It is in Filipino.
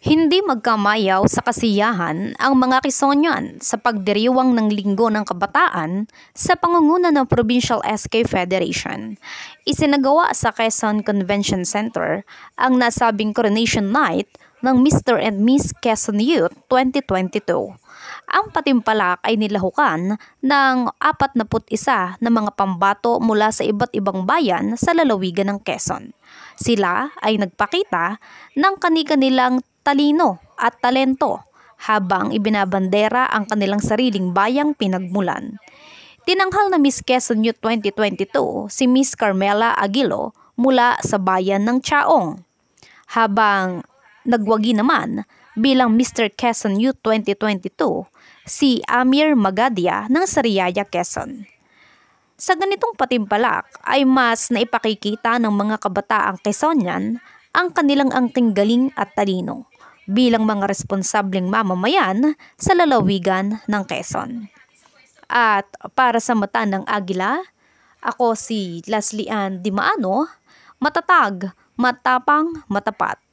Hindi magkamayaw sa kasiyahan ang mga Kisonyan sa pagdiriwang ng Linggo ng Kabataan sa pangunguna ng Provincial SK Federation. Isinagawa sa Quezon Convention Center ang nasabing Coronation Night ng Mr. and Miss Quezon Youth 2022. Ang patimpalak ay nilahukan ng 41 na mga pambato mula sa iba't ibang bayan sa lalawigan ng Quezon. Sila ay nagpakita ng kani-kanilang talino at talento habang ibinabandera ang kanilang sariling bayang pinagmulan. Tinanghal na Miss Quezon Youth 2022 si Miss Carmela Aguilo mula sa bayan ng Chaong. Habang nagwagi naman bilang Mr. Quezon Youth 2022 si Amir Magadia ng Sariaya Quezon. Sa ganitong patimpalak ay mas naipakikita ng mga kabataang Quezonian ang kanilang angking galing at talino bilang mga responsableng mamamayan sa lalawigan ng Quezon. At para sa mata ng Agila, ako si Leslie Ann Dimaano, matatag, matapang, matapat.